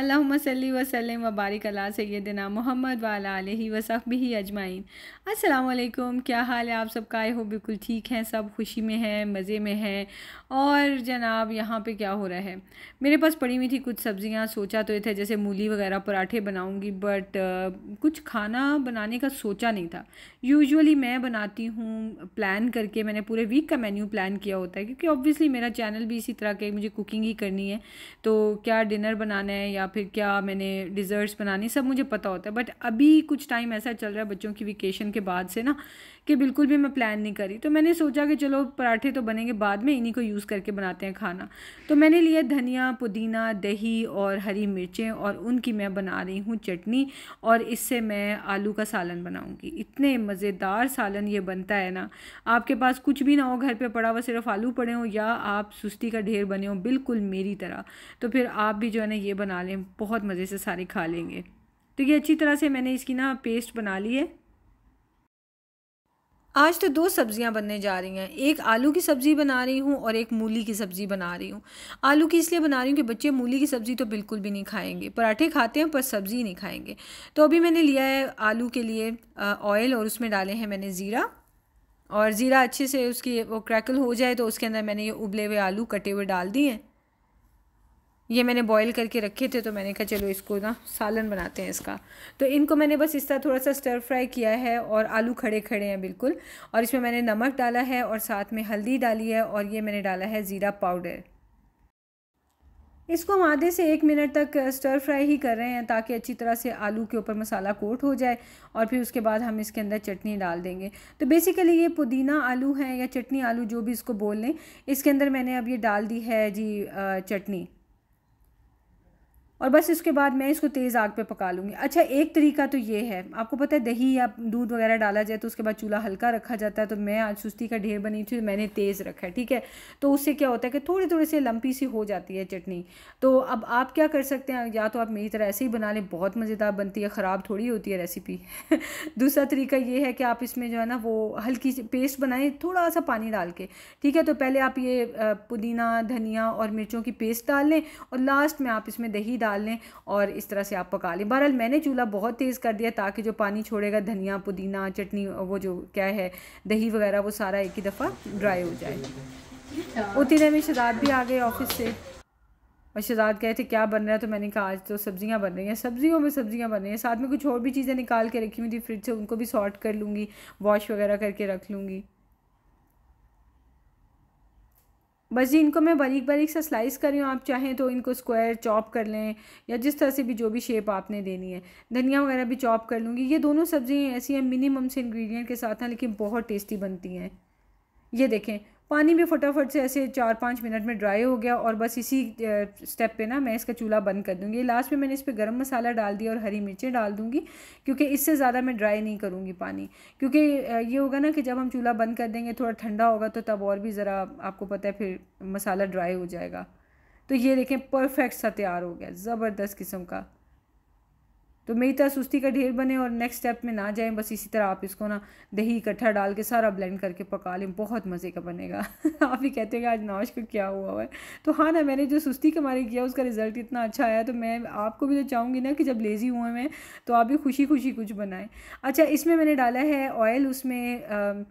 अल्लाहमसली वसलम वबारक अला सैदना मोहम्मद वाला वसब ही अजमाइन असलकुम क्या हाल है आप सबका आई हो बिल्कुल ठीक हैं सब खुशी में हैं मज़े में हैं और जनाब यहाँ पे क्या हो रहा है मेरे पास पड़ी हुई थी कुछ सब्ज़ियाँ सोचा तो ये था जैसे मूली वगैरह पराठे बनाऊँगी बट कुछ खाना बनाने का सोचा नहीं था यूजुअली मैं बनाती हूँ प्लान करके मैंने पूरे वीक का मेन्यू प्लान किया होता है क्योंकि ऑब्वियसली मेरा चैनल भी इसी तरह के मुझे कुकिंग ही करनी है तो क्या डिनर बनाना है या या फिर क्या मैंने डिज़र्ट्स बनानी सब मुझे पता होता है बट अभी कुछ टाइम ऐसा चल रहा है बच्चों की वेकेशन के बाद से ना कि बिल्कुल भी मैं प्लान नहीं करी तो मैंने सोचा कि चलो पराठे तो बनेंगे बाद में इन्हीं को यूज़ करके बनाते हैं खाना तो मैंने लिया धनिया पुदीना दही और हरी मिर्चें और उनकी मैं बना रही हूँ चटनी और इससे मैं आलू का सालन बनाऊँगी इतने मज़ेदार सालन ये बनता है ना आपके पास कुछ भी ना हो घर पर पड़ा हुआ सिर्फ आलू पड़े हों या आप सुस्ती का ढेर बने हों बिल्कुल मेरी तरह तो फिर आप भी जो है ना ये बना बना लें बहुत मज़े से सारे खा लेंगे तो ये अच्छी तरह से मैंने इसकी ना पेस्ट बना ली है आज तो दो सब्जियां बनने जा रही हैं एक आलू की सब्ज़ी बना रही हूं और एक मूली की सब्ज़ी बना रही हूं आलू की इसलिए बना रही हूं कि बच्चे मूली की सब्ज़ी तो बिल्कुल भी नहीं खाएंगे पराठे खाते हैं पर सब्ज़ी नहीं खाएंगे तो अभी मैंने लिया है आलू के लिए ऑयल और उसमें डाले हैं मैंने ज़ीरा और ज़ीरा अच्छे से उसकी वो क्रैकल हो जाए तो उसके अंदर मैंने ये उबले हुए आलू कटे हुए डाल दिए हैं ये मैंने बॉईल करके रखे थे तो मैंने कहा चलो इसको ना सालन बनाते हैं इसका तो इनको मैंने बस इस तरह थोड़ा सा स्टर फ्राई किया है और आलू खड़े खड़े हैं बिल्कुल और इसमें मैंने नमक डाला है और साथ में हल्दी डाली है और ये मैंने डाला है ज़ीरा पाउडर इसको हम आधे से एक मिनट तक स्टर फ्राई ही कर रहे हैं ताकि अच्छी तरह से आलू के ऊपर मसाला कोट हो जाए और फिर उसके बाद हम इसके अंदर चटनी डाल देंगे तो बेसिकली ये पुदीना आलू है या चटनी आलू जो भी इसको बोल लें इसके अंदर मैंने अब ये डाल दी है जी चटनी और बस इसके बाद मैं इसको तेज़ आग पे पका लूँगी अच्छा एक तरीका तो ये है आपको पता है दही या दूध वगैरह डाला जाए तो उसके बाद चूल्हा हल्का रखा जाता है तो मैं आज सुस्ती का ढेर बनी थी मैंने तेज़ रखा है ठीक है तो उससे क्या होता है कि थोड़ी थोड़ी सी लंपी सी हो जाती है चटनी तो अब आप क्या कर सकते हैं या तो आप मेरी तरह ऐसे ही बना लें बहुत मज़ेदार बनती है ख़राब थोड़ी होती है रेसिपी दूसरा तरीका ये है कि आप इसमें जो है ना वो हल्की पेस्ट बनाएँ थोड़ा सा पानी डाल के ठीक है तो पहले आप ये पुदीना धनिया और मिर्चों की पेस्ट डाल लें और लास्ट में आप इसमें दही डाल डाल लें और इस तरह से आप पका लें बहरहाल मैंने चूल्हा बहुत तेज़ कर दिया ताकि जो पानी छोड़ेगा धनिया पुदीना चटनी वो जो क्या है दही वगैरह वो सारा एक ही दफ़ा ड्राई हो जाए उतनी देर में शदाब भी आ गए ऑफिस से और शहजाद कहे थे क्या बन रहा है तो मैंने कहा आज तो सब्ज़ियाँ बन रही हैं सब्ज़ियों में सब्ज़ियाँ बन रही हैं साथ में कुछ और भी चीज़ें निकाल के रखी हुई थी फ्रिज से उनको भी सॉर्ट कर लूँगी वॉश वगैरह करके रख लूँगी बस जी इनको मैं बारीक बारीक सा स्लाइस कर रही हूँ आप चाहें तो इनको स्क्वायर चॉप कर लें या जिस तरह से भी जो भी शेप आपने देनी है धनिया वगैरह भी चॉप कर लूँगी ये दोनों सब्ज़ियाँ ऐसी हैं मिनिमम से इंग्रेडिएंट के साथ हैं लेकिन बहुत टेस्टी बनती हैं ये देखें पानी भी फटाफट से ऐसे चार पाँच मिनट में ड्राई हो गया और बस इसी स्टेप पे ना मैं इसका चूल्हा बंद कर दूँगी लास्ट में मैंने इस पर गर्म मसाला डाल दिया और हरी मिर्चें डाल दूँगी क्योंकि इससे ज़्यादा मैं ड्राई नहीं करूँगी पानी क्योंकि ये होगा ना कि जब हम चूल्हा बंद कर देंगे थोड़ा ठंडा होगा तो तब और भी ज़रा आपको पता है फिर मसाला ड्राई हो जाएगा तो ये देखें परफेक्ट सा तैयार हो गया ज़बरदस्त किस्म का तो मेरी तरह सुस्ती का ढेर बने और नेक्स्ट स्टेप में ना जाएं बस इसी तरह आप इसको ना दही इकट्ठा डाल के सारा ब्लेंड करके पका लें बहुत मज़े का बनेगा आप ही कहते हैं आज नाश को क्या हुआ है तो हाँ ना मैंने जो सुस्ती के मारे किया उसका रिज़ल्ट इतना अच्छा आया तो मैं आपको भी तो चाहूँगी ना कि जब लेज़ी हुए मैं तो आप भी खुशी खुशी कुछ बनाएँ अच्छा इसमें मैंने डाला है ऑयल उसमें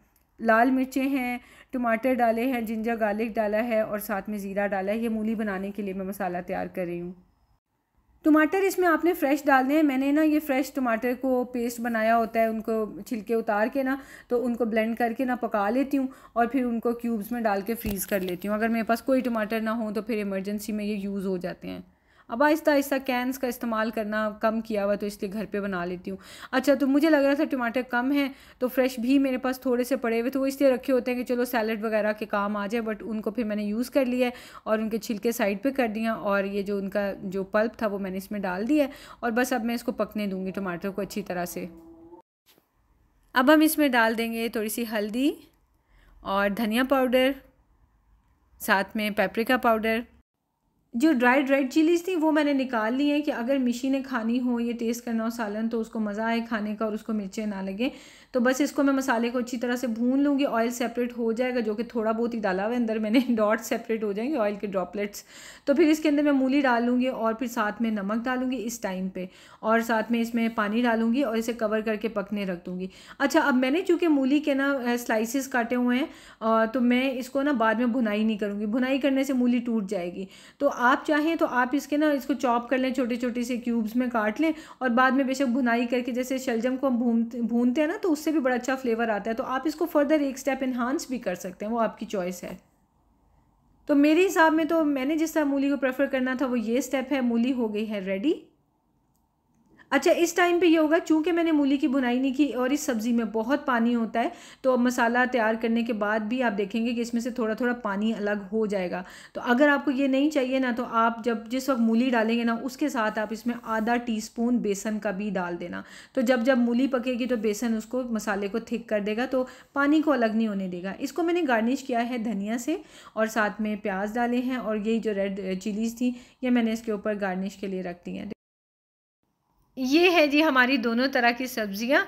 लाल मिर्चें हैं टमाटर डाले हैं जिंजर गार्लिक डाला है और साथ में ज़ीरा डाला है ये मूली बनाने के लिए मैं मसाला तैयार कर रही हूँ टमाटर इसमें आपने फ्रेश डालने हैं मैंने ना ये फ्रेश टमाटर को पेस्ट बनाया होता है उनको छिलके उतार के ना तो उनको ब्लेंड करके ना पका लेती हूँ और फिर उनको क्यूब्स में डाल के फ्रीज़ कर लेती हूँ अगर मेरे पास कोई टमाटर ना हो तो फिर इमरजेंसी में ये यूज़ हो जाते हैं अब आहिस्ता आहिस्ता कैंस का इस्तेमाल करना कम किया हुआ तो इसलिए घर पे बना लेती हूँ अच्छा तो मुझे लग रहा था टमाटर कम है तो फ्रेश भी मेरे पास थोड़े से पड़े हुए तो वो इसलिए रखे होते हैं कि चलो सैलड वगैरह के काम आ जाए बट उनको फिर मैंने यूज़ कर लिया है और उनके छिलके साइड पर कर दिया और ये जो उनका जो पल्प था वो मैंने इसमें डाल दिया है और बस अब मैं इसको पकने दूँगी टमाटर को अच्छी तरह से अब हम इसमें डाल देंगे थोड़ी सी हल्दी और धनिया पाउडर साथ में पेपरिका पाउडर जो ड्राइड रेड चिलीज थी वो मैंने निकाल ली हैं कि अगर मिशी ने खानी हो ये टेस्ट करना हो सालन तो उसको मज़ा आए खाने का और उसको मिर्चें ना लगे तो बस इसको मैं मसाले को अच्छी तरह से भून लूँगी ऑयल सेपरेट हो जाएगा जो कि थोड़ा बहुत ही डाला हुआ है अंदर मैंने डॉट सेपरेट हो जाएंगे ऑयल के ड्रॉपलेट्स तो फिर इसके अंदर मैं मूली डाल लूँगी और फिर साथ में नमक डालूँगी इस टाइम पर और साथ में इसमें पानी डालूँगी और इसे कवर करके पकने रख दूँगी अच्छा अब मैंने चूँकि मूली के ना स्लाइसिस काटे हुए हैं तो मैं इसको ना बाद में भुनाई नहीं करूँगी भुनाई करने से मूली टूट जाएगी तो आप चाहें तो आप इसके ना इसको चॉप कर लें छोटे छोटे से क्यूब्स में काट लें और बाद में बेशक भुनाई करके जैसे शलजम को हम भून भूनते हैं ना तो उससे भी बड़ा अच्छा फ्लेवर आता है तो आप इसको फर्दर एक स्टेप इन्हांस भी कर सकते हैं वो आपकी चॉइस है तो मेरे हिसाब में तो मैंने जिस तरह मूली को प्रेफर करना था वो ये स्टेप है मूली हो गई है रेडी अच्छा इस टाइम पे ये होगा चूँकि मैंने मूली की बुनाई नहीं की और इस सब्ज़ी में बहुत पानी होता है तो अब मसाला तैयार करने के बाद भी आप देखेंगे कि इसमें से थोड़ा थोड़ा पानी अलग हो जाएगा तो अगर आपको ये नहीं चाहिए ना तो आप जब जिस वक्त मूली डालेंगे ना उसके साथ आप इसमें आधा टी स्पून बेसन का भी डाल देना तो जब जब मूली पकेगी तो बेसन उसको मसाले को थिक कर देगा तो पानी को अलग नहीं होने देगा इसको मैंने गार्निश किया है धनिया से और साथ में प्याज डाले हैं और यही जो रेड चिलीज़ थी ये मैंने इसके ऊपर गार्निश के लिए रख दी हैं ये है जी हमारी दोनों तरह की सब्जियां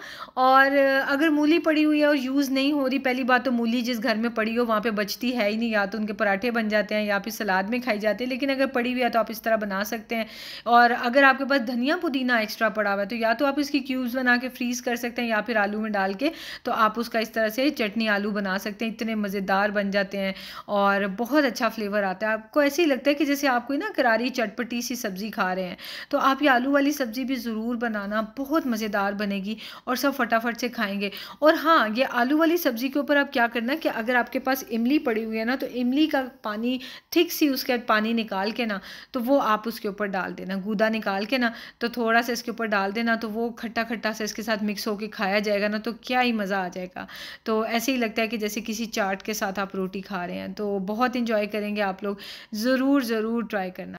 और अगर मूली पड़ी हुई है और यूज़ नहीं हो रही पहली बात तो मूली जिस घर में पड़ी हो वहाँ पे बचती है ही नहीं या तो उनके पराठे बन जाते हैं या फिर सलाद में खाई जाती है लेकिन अगर पड़ी हुई है तो आप इस तरह बना सकते हैं और अगर आपके पास धनिया पुदीना एक्स्ट्रा पड़ा हुआ है तो या तो आप इसकी क्यूब्स बना के फ्रीज़ कर सकते हैं या फिर आलू में डाल के तो आप उसका इस तरह से चटनी आलू बना सकते हैं इतने मज़ेदार बन जाते हैं और बहुत अच्छा फ्लेवर आता है आपको ऐसे ही लगता है कि जैसे आप कोई ना करारी चटपटी सी सब्ज़ी खा रहे हैं तो आप ये आलू वाली सब्ज़ी भी ज़रूर बनाना बहुत मज़ेदार बनेगी और सब फटाफट से खाएंगे और हाँ ये आलू वाली सब्ज़ी के ऊपर आप क्या करना कि अगर आपके पास इमली पड़ी हुई है ना तो इमली का पानी ठीक सी उसके पानी निकाल के ना तो वो आप उसके ऊपर डाल देना गूदा निकाल के ना तो थोड़ा सा इसके ऊपर डाल देना तो वो खट्टा खट्टा सा इसके साथ मिक्स होकर खाया जाएगा ना तो क्या ही मज़ा आ जाएगा तो ऐसे ही लगता है कि जैसे किसी चाट के साथ आप रोटी खा रहे हैं तो बहुत इन्जॉय करेंगे आप लोग ज़रूर ज़रूर ट्राई करना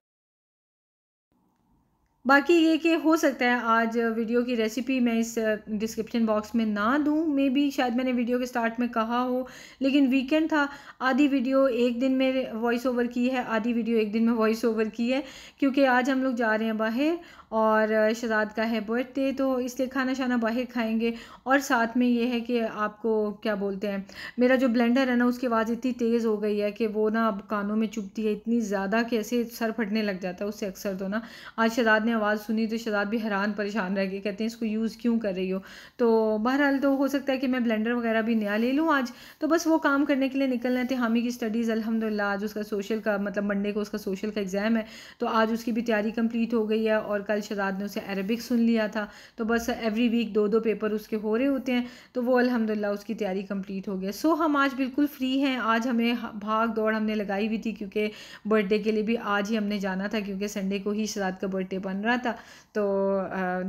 बाकी ये कि हो सकता है आज वीडियो की रेसिपी मैं इस डिस्क्रिप्शन बॉक्स में ना दूँ मे भी शायद मैंने वीडियो के स्टार्ट में कहा हो लेकिन वीकेंड था आधी वीडियो एक दिन में वॉइस ओवर की है आधी वीडियो एक दिन में वॉइस ओवर की है क्योंकि आज हम लोग जा रहे हैं बाहर और शहजाद का है बर्थडे तो इसलिए खाना शाना बाहर खाएंगे और साथ में ये है कि आपको क्या बोलते हैं मेरा जो ब्लेंडर है ना उसकी आवाज़ इतनी तेज़ हो गई है कि वो ना अब कानों में चुभती है इतनी ज़्यादा कि ऐसे सर फटने लग जाता है उससे अक्सर तो ना आज शहजाद ने आवाज़ सुनी तो शहजाद भी हैरान परेशान रह गए कहते हैं इसको यूज़ क्यों कर रही हो तो बहरहाल तो हो सकता है कि मैं ब्लेंडर वगैरह भी नया ले लूँ आज तो बस वो काम करने के लिए निकलना थे हामी की स्टडीज़ अलहमदिल्ला आज उसका सोशल का मतलब मंडे को उसका सोशल का एग्ज़ाम है तो आज उसकी भी तैयारी कम्प्लीट हो गई है और कल शहजाद ने उसे अरबिक सुन लिया था तो बस एवरी वीक दो दो पेपर उसके हो रहे होते हैं तो वो अलहमदिल्ला उसकी तैयारी कम्प्लीट हो गया सो so, हम आज बिल्कुल फ्री हैं आज हमें भाग दौड़ हमने लगाई हुई थी क्योंकि बर्थडे के लिए भी आज ही हमने जाना था क्योंकि संडे को ही शहजाद का बर्थडे बन रहा था तो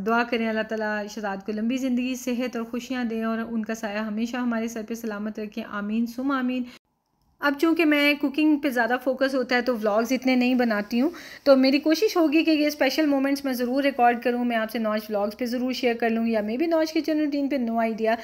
दुआ करें अल्लाह ताला शहजाद को लंबी ज़िंदगी सेहत और खुशियाँ दें और उनका साया हमेशा हमारे सर पर सलामत रखें आमीन सुम आमीन अब चूँकि मैं कुकिंग पे ज़्यादा फोकस होता है तो व्लॉग्स इतने नहीं बनाती हूँ तो मेरी कोशिश होगी कि ये स्पेशल मोमेंट्स मैं ज़रूर रिकॉर्ड करूँ मैं आपसे नॉच व्लॉग्स पे ज़रूर शेयर कर लूँ या maybe notch kitchen routine पे नो आइडिया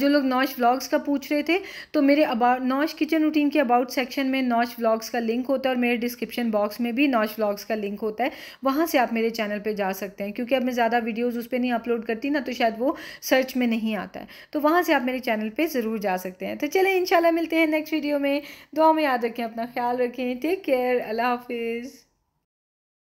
जो लोग नॉच व्लॉग्स का पूछ रहे थे तो मेरे अबाउट नॉच किचन रूटीन के अबाउट सेक्शन में नॉच व्लॉग्स का लिंक होता है और मेरे डिस्क्रिप्शन बॉक्स में भी नॉच व्लॉग्स का लिंक होता है वहाँ से आप मेरे चैनल पर जा सकते हैं क्योंकि अब मैं ज़्यादा वीडियोज़ उस पर नहीं अपलोड करती ना तो शायद वो सर्च में नहीं आता है तो वहाँ से आप मेरे चैनल पर ज़रूर जा सकते हैं तो चले इन मिलते हैं नेक्स्ट वीडियो में दुआ में याद रखें अपना ख्याल रखें टेक केयर अल्लाह हाफिज़